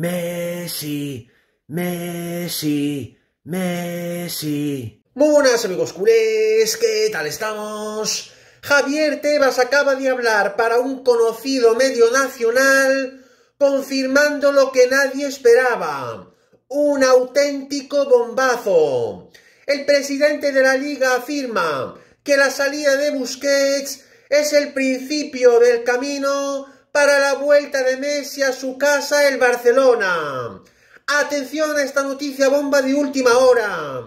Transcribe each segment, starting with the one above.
Messi, Messi, Messi. Muy buenas amigos culés, ¿qué tal estamos? Javier Tebas acaba de hablar para un conocido medio nacional confirmando lo que nadie esperaba. Un auténtico bombazo. El presidente de la liga afirma que la salida de Busquets es el principio del camino para la vuelta de Messi a su casa el Barcelona. Atención a esta noticia bomba de última hora.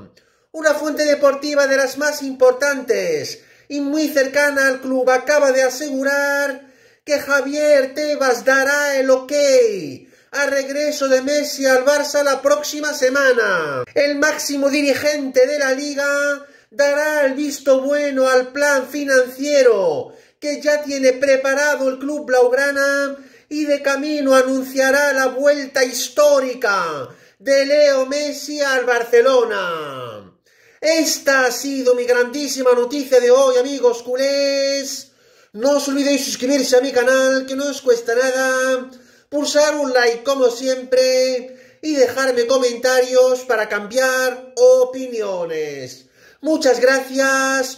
Una fuente deportiva de las más importantes y muy cercana al club acaba de asegurar que Javier Tebas dará el ok al regreso de Messi al Barça la próxima semana. El máximo dirigente de la liga dará el visto bueno al plan financiero que ya tiene preparado el Club Blaugrana y de camino anunciará la vuelta histórica de Leo Messi al Barcelona. Esta ha sido mi grandísima noticia de hoy, amigos culés. No os olvidéis suscribirse a mi canal, que no os cuesta nada. Pulsar un like como siempre y dejarme comentarios para cambiar opiniones. Muchas gracias.